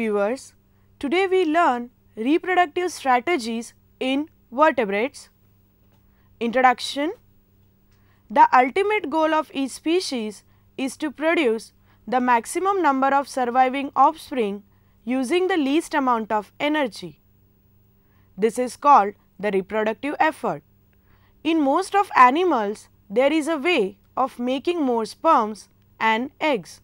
viewers, today we learn reproductive strategies in vertebrates. Introduction The ultimate goal of each species is to produce the maximum number of surviving offspring using the least amount of energy. This is called the reproductive effort. In most of animals, there is a way of making more sperms and eggs.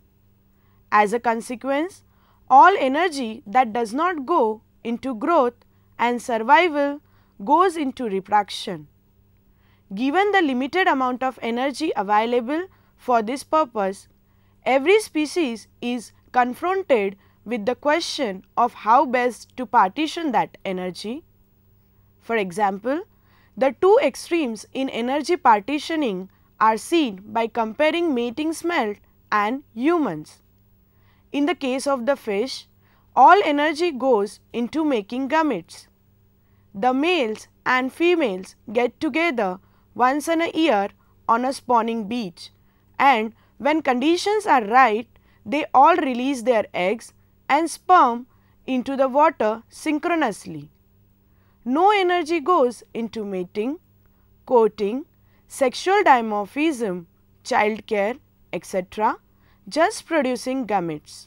As a consequence, all energy that does not go into growth and survival goes into reproduction. Given the limited amount of energy available for this purpose, every species is confronted with the question of how best to partition that energy. For example, the two extremes in energy partitioning are seen by comparing mating smelt and humans in the case of the fish, all energy goes into making gametes. The males and females get together once in a year on a spawning beach and when conditions are right, they all release their eggs and sperm into the water synchronously. No energy goes into mating, courting, sexual dimorphism, child care, etc just producing gametes.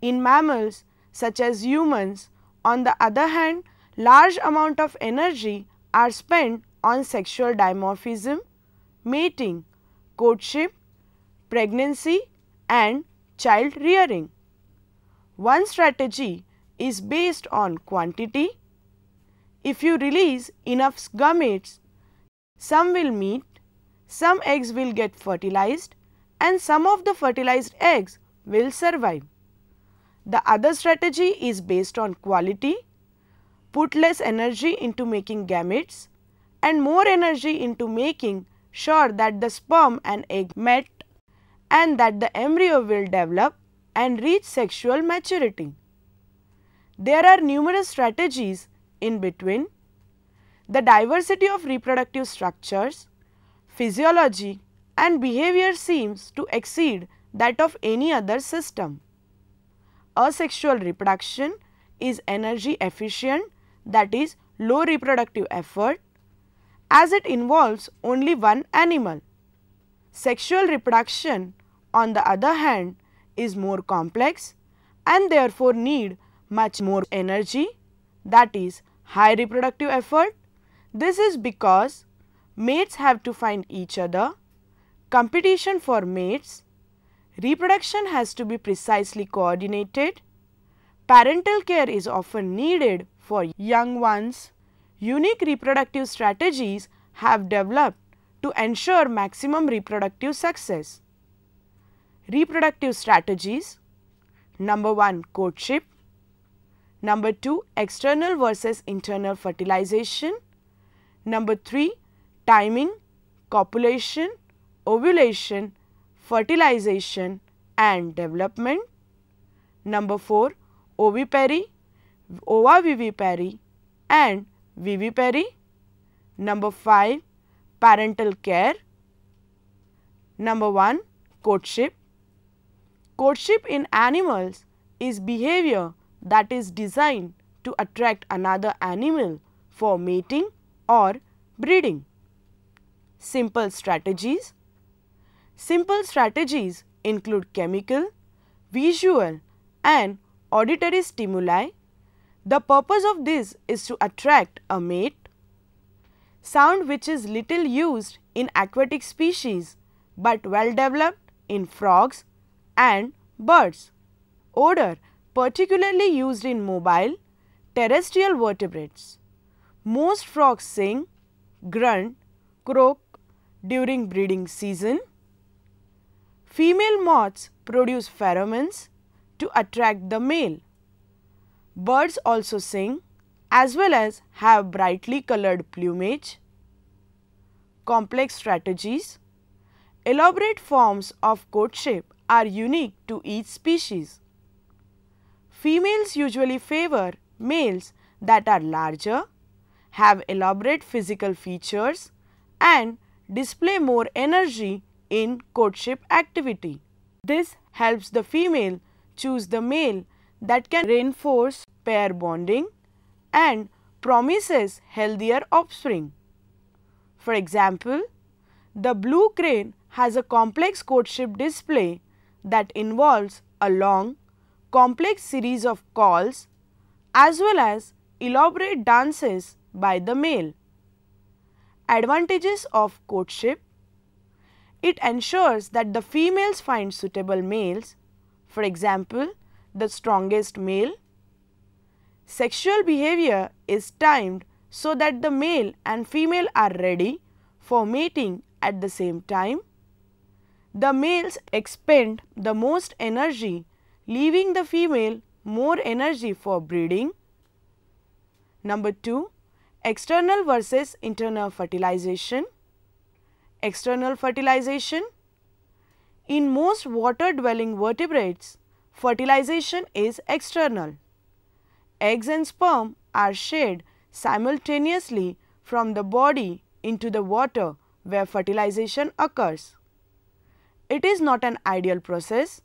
In mammals such as humans, on the other hand, large amount of energy are spent on sexual dimorphism, mating, courtship, pregnancy and child rearing. One strategy is based on quantity. If you release enough gametes, some will meet, some eggs will get fertilized and some of the fertilized eggs will survive. The other strategy is based on quality, put less energy into making gametes and more energy into making sure that the sperm and egg met and that the embryo will develop and reach sexual maturity. There are numerous strategies in between. The diversity of reproductive structures, physiology and behavior seems to exceed that of any other system. Asexual reproduction is energy efficient that is low reproductive effort as it involves only one animal. Sexual reproduction on the other hand is more complex and therefore need much more energy that is high reproductive effort. This is because mates have to find each other competition for mates, reproduction has to be precisely coordinated, parental care is often needed for young ones, unique reproductive strategies have developed to ensure maximum reproductive success. Reproductive strategies Number 1 courtship Number 2 external versus internal fertilization Number 3 timing, copulation ovulation, fertilization and development. Number 4 ovipary, ovavivipary and vivipary. Number 5 parental care. Number 1 courtship. Courtship in animals is behavior that is designed to attract another animal for mating or breeding. Simple strategies Simple strategies include chemical, visual and auditory stimuli. The purpose of this is to attract a mate. Sound which is little used in aquatic species but well developed in frogs and birds. Odor particularly used in mobile terrestrial vertebrates. Most frogs sing, grunt, croak during breeding season. Female moths produce pheromones to attract the male. Birds also sing as well as have brightly colored plumage. Complex strategies, elaborate forms of courtship are unique to each species. Females usually favor males that are larger, have elaborate physical features and display more energy in courtship activity. This helps the female choose the male that can reinforce pair bonding and promises healthier offspring. For example, the blue crane has a complex courtship display that involves a long, complex series of calls as well as elaborate dances by the male. Advantages of courtship it ensures that the females find suitable males, for example, the strongest male. Sexual behavior is timed so that the male and female are ready for mating at the same time. The males expend the most energy, leaving the female more energy for breeding. Number 2. External versus internal fertilization external fertilization. In most water dwelling vertebrates, fertilization is external. Eggs and sperm are shed simultaneously from the body into the water where fertilization occurs. It is not an ideal process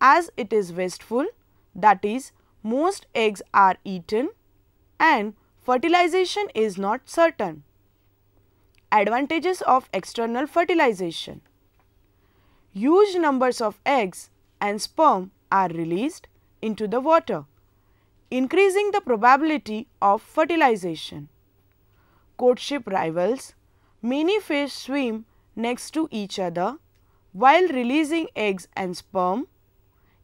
as it is wasteful that is most eggs are eaten and fertilization is not certain. Advantages of external fertilization. Huge numbers of eggs and sperm are released into the water, increasing the probability of fertilization. Courtship rivals, many fish swim next to each other while releasing eggs and sperm,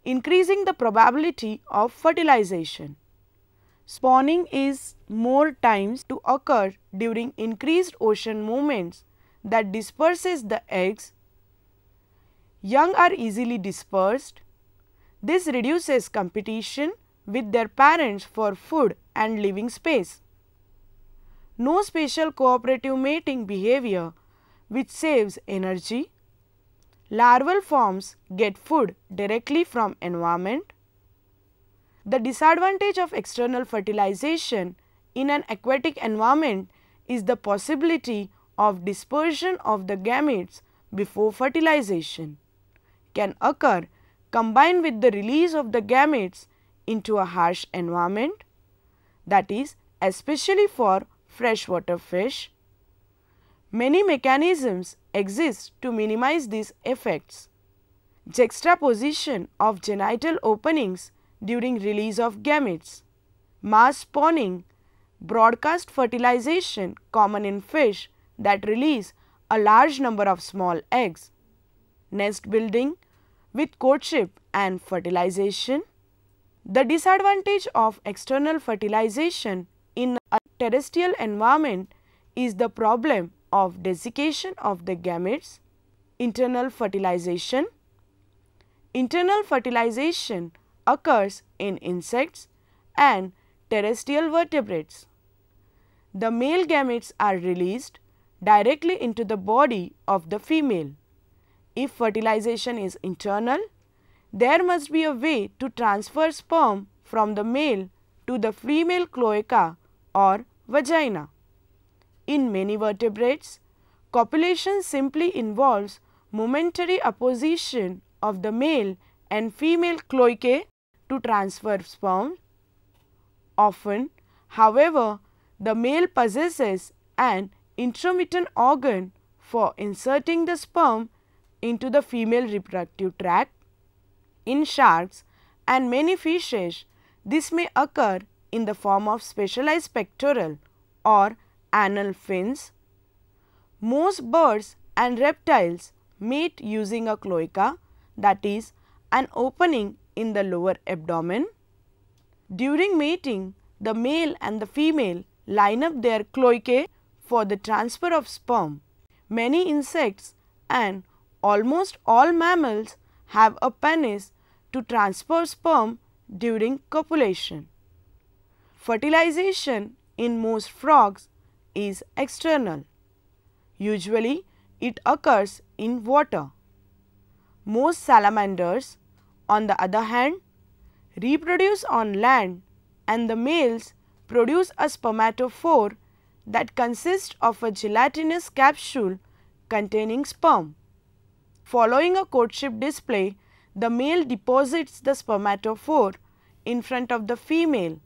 increasing the probability of fertilization. Spawning is more times to occur during increased ocean movements that disperses the eggs. Young are easily dispersed. This reduces competition with their parents for food and living space. No special cooperative mating behavior which saves energy. Larval forms get food directly from environment. The disadvantage of external fertilization in an aquatic environment is the possibility of dispersion of the gametes before fertilization can occur combined with the release of the gametes into a harsh environment that is especially for freshwater fish. Many mechanisms exist to minimize these effects. Juxtaposition of genital openings during release of gametes, mass spawning broadcast fertilization common in fish that release a large number of small eggs, nest building with courtship and fertilization. The disadvantage of external fertilization in a terrestrial environment is the problem of desiccation of the gametes, internal fertilization. Internal fertilization occurs in insects and terrestrial vertebrates the male gametes are released directly into the body of the female. If fertilization is internal, there must be a way to transfer sperm from the male to the female cloaca or vagina. In many vertebrates, copulation simply involves momentary opposition of the male and female cloacae to transfer sperm. Often, however, the male possesses an intromittent organ for inserting the sperm into the female reproductive tract. In sharks and many fishes, this may occur in the form of specialized pectoral or anal fins. Most birds and reptiles mate using a cloaca that is an opening in the lower abdomen. During mating, the male and the female line up their cloacae for the transfer of sperm. Many insects and almost all mammals have a penis to transfer sperm during copulation. Fertilization in most frogs is external. Usually, it occurs in water. Most salamanders, on the other hand, reproduce on land and the males produce a spermatophore that consists of a gelatinous capsule containing sperm. Following a courtship display, the male deposits the spermatophore in front of the female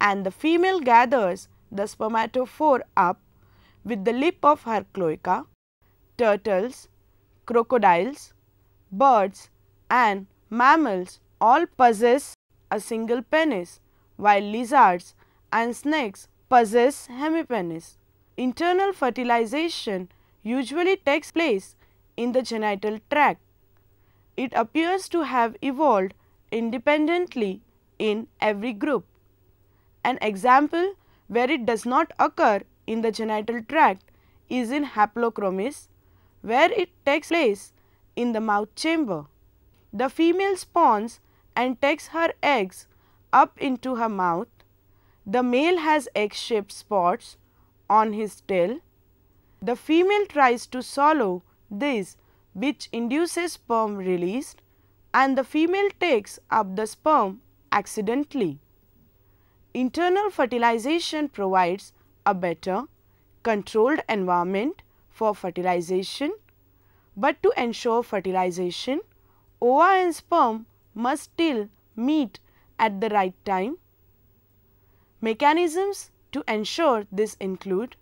and the female gathers the spermatophore up with the lip of her cloaca, turtles, crocodiles, birds and mammals all possess a single penis while lizards and snakes possess hemipenis. Internal fertilization usually takes place in the genital tract. It appears to have evolved independently in every group. An example where it does not occur in the genital tract is in haplochromis, where it takes place in the mouth chamber. The female spawns and takes her eggs up into her mouth the male has egg-shaped spots on his tail. The female tries to swallow this which induces sperm release and the female takes up the sperm accidentally. Internal fertilization provides a better controlled environment for fertilization, but to ensure fertilization, ova and sperm must still meet at the right time Mechanisms to ensure this include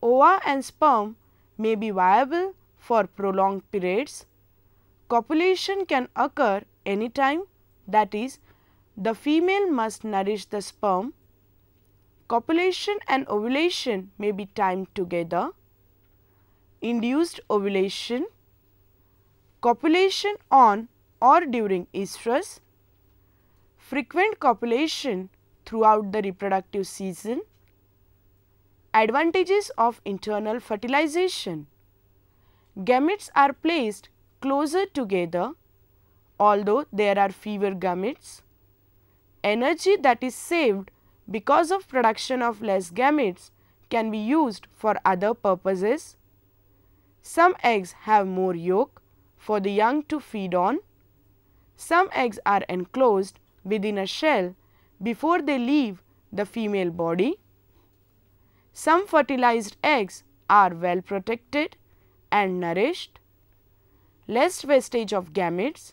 ova and sperm may be viable for prolonged periods. Copulation can occur anytime that is the female must nourish the sperm. Copulation and ovulation may be timed together. Induced ovulation, copulation on or during estrus, frequent copulation throughout the reproductive season. Advantages of internal fertilization. Gametes are placed closer together although there are fewer gametes. Energy that is saved because of production of less gametes can be used for other purposes. Some eggs have more yolk for the young to feed on. Some eggs are enclosed within a shell before they leave the female body. Some fertilized eggs are well protected and nourished. Less wastage of gametes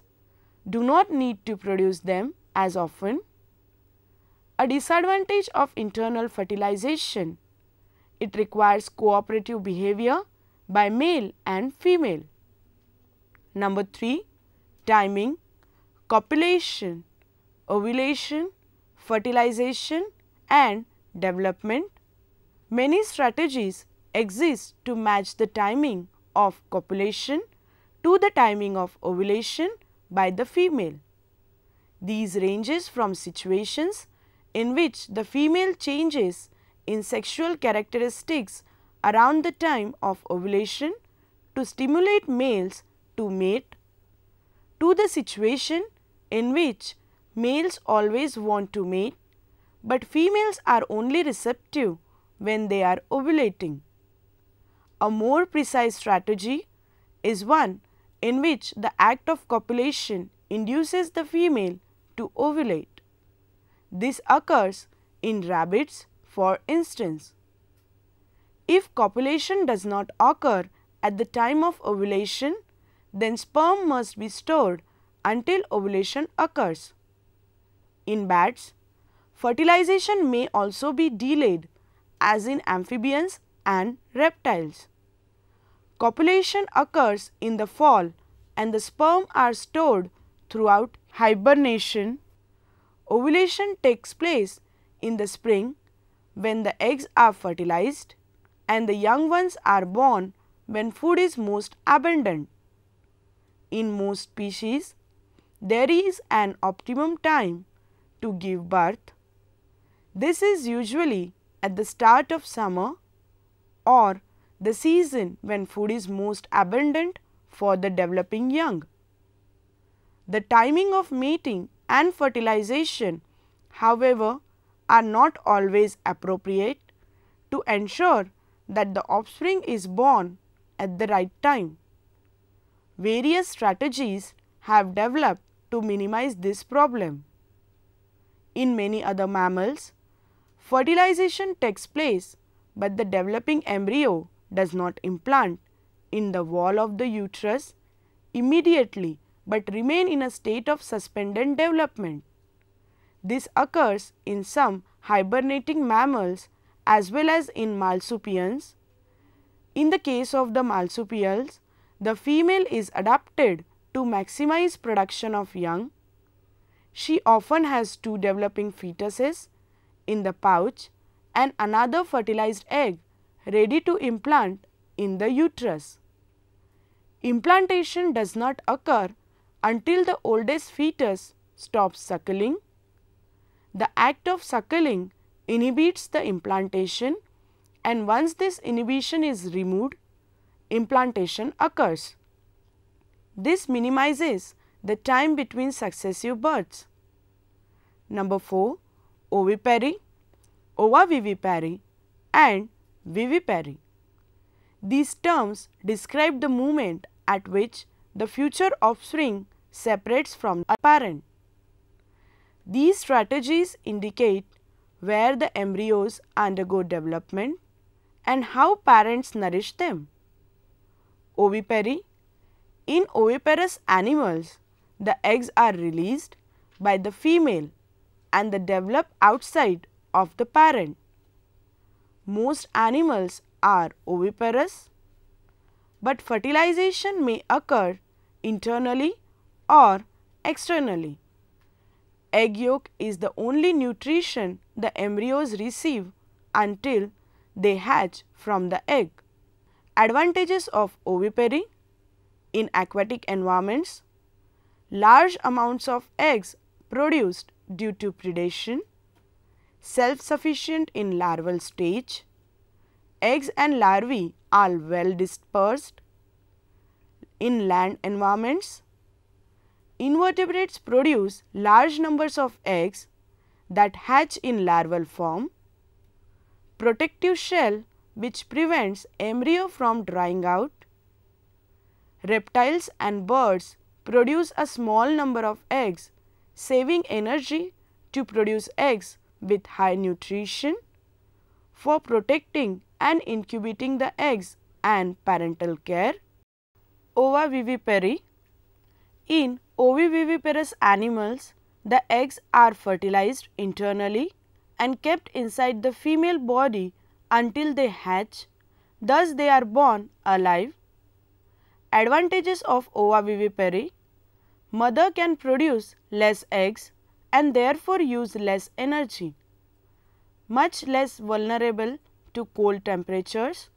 do not need to produce them as often. A disadvantage of internal fertilization, it requires cooperative behavior by male and female. Number 3. Timing, copulation, ovulation fertilization and development. Many strategies exist to match the timing of copulation to the timing of ovulation by the female. These ranges from situations in which the female changes in sexual characteristics around the time of ovulation to stimulate males to mate, to the situation in which males always want to mate, but females are only receptive when they are ovulating. A more precise strategy is one in which the act of copulation induces the female to ovulate. This occurs in rabbits for instance. If copulation does not occur at the time of ovulation, then sperm must be stored until ovulation occurs. In bats, fertilization may also be delayed as in amphibians and reptiles. Copulation occurs in the fall and the sperm are stored throughout hibernation. Ovulation takes place in the spring when the eggs are fertilized and the young ones are born when food is most abundant. In most species, there is an optimum time to give birth. This is usually at the start of summer or the season when food is most abundant for the developing young. The timing of mating and fertilization, however, are not always appropriate to ensure that the offspring is born at the right time. Various strategies have developed to minimize this problem in many other mammals, fertilization takes place, but the developing embryo does not implant in the wall of the uterus immediately but remain in a state of suspended development. This occurs in some hibernating mammals as well as in marsupials. In the case of the marsupials, the female is adapted to maximize production of young she often has two developing fetuses in the pouch and another fertilized egg ready to implant in the uterus. Implantation does not occur until the oldest fetus stops suckling. The act of suckling inhibits the implantation and once this inhibition is removed, implantation occurs. This minimizes the time between successive births. Number 4. Ovipary, ovavivipary and vivipary. These terms describe the moment at which the future offspring separates from the parent. These strategies indicate where the embryos undergo development and how parents nourish them. Ovipary In oviparous animals, the eggs are released by the female and they develop outside of the parent. Most animals are oviparous, but fertilization may occur internally or externally. Egg yolk is the only nutrition the embryos receive until they hatch from the egg. Advantages of oviparing in aquatic environments large amounts of eggs produced due to predation, self-sufficient in larval stage, eggs and larvae are well dispersed in land environments. Invertebrates produce large numbers of eggs that hatch in larval form. Protective shell which prevents embryo from drying out. Reptiles and birds produce a small number of eggs, saving energy to produce eggs with high nutrition, for protecting and incubating the eggs and parental care. Ovovivipary In oviviviparous animals, the eggs are fertilized internally and kept inside the female body until they hatch. Thus, they are born alive Advantages of ova Mother can produce less eggs and therefore use less energy, much less vulnerable to cold temperatures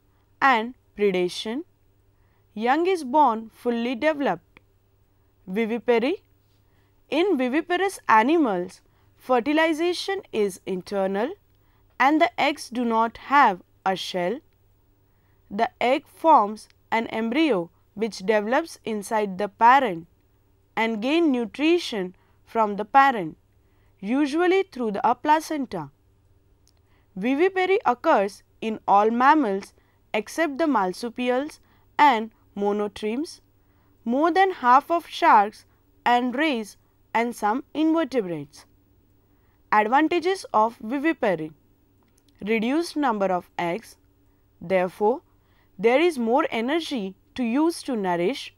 and predation. Young is born fully developed. Viviparity. In viviparous animals, fertilization is internal and the eggs do not have a shell. The egg forms an embryo which develops inside the parent and gain nutrition from the parent, usually through the placenta. Vivipary occurs in all mammals except the marsupials and monotremes, more than half of sharks and rays and some invertebrates. Advantages of vivipary Reduced number of eggs. Therefore, there is more energy to use to nourish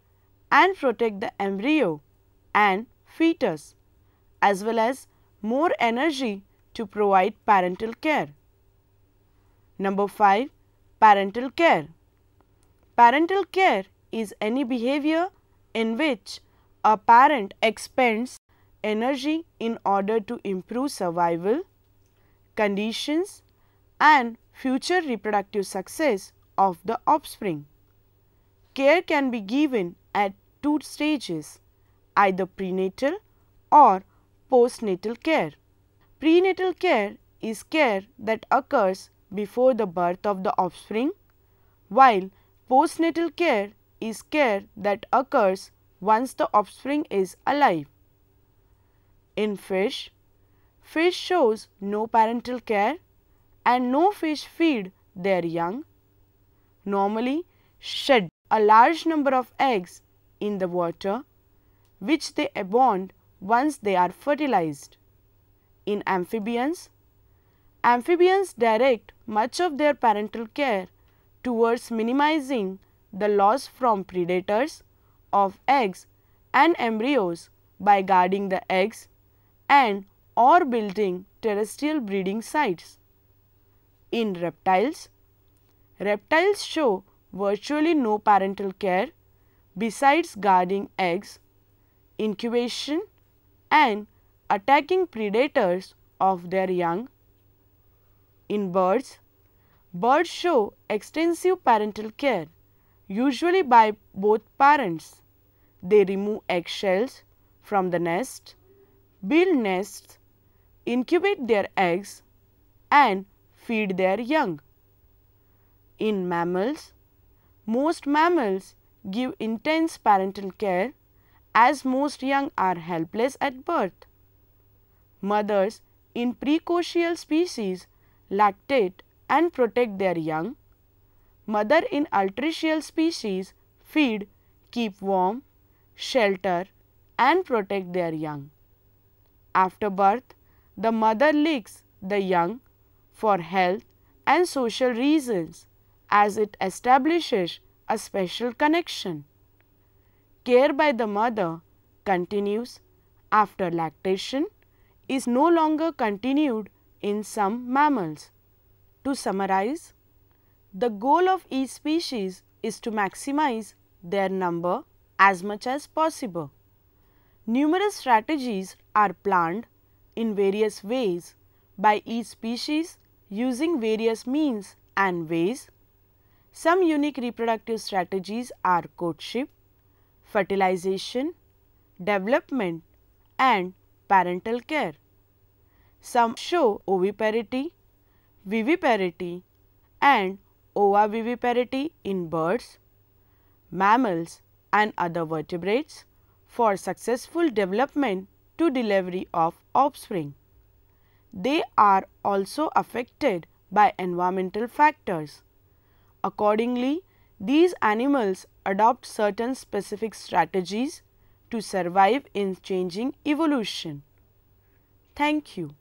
and protect the embryo and fetus as well as more energy to provide parental care. Number 5. Parental care. Parental care is any behavior in which a parent expends energy in order to improve survival, conditions and future reproductive success of the offspring. Care can be given at two stages either prenatal or postnatal care. Prenatal care is care that occurs before the birth of the offspring while postnatal care is care that occurs once the offspring is alive. In fish, fish shows no parental care and no fish feed their young. Normally, shed a large number of eggs in the water which they abound once they are fertilized. In amphibians, amphibians direct much of their parental care towards minimizing the loss from predators of eggs and embryos by guarding the eggs and or building terrestrial breeding sites. In reptiles, reptiles show virtually no parental care besides guarding eggs, incubation and attacking predators of their young. In birds, birds show extensive parental care, usually by both parents. They remove eggshells from the nest, build nests, incubate their eggs and feed their young. In mammals, most mammals give intense parental care as most young are helpless at birth. Mothers in precocial species lactate and protect their young. Mother in altricial species feed, keep warm, shelter and protect their young. After birth, the mother licks the young for health and social reasons as it establishes a special connection. Care by the mother continues after lactation is no longer continued in some mammals. To summarize, the goal of each species is to maximize their number as much as possible. Numerous strategies are planned in various ways by each species using various means and ways some unique reproductive strategies are courtship, fertilization, development and parental care. Some show oviparity, viviparity and ovoviviparity in birds, mammals and other vertebrates for successful development to delivery of offspring. They are also affected by environmental factors Accordingly, these animals adopt certain specific strategies to survive in changing evolution. Thank you.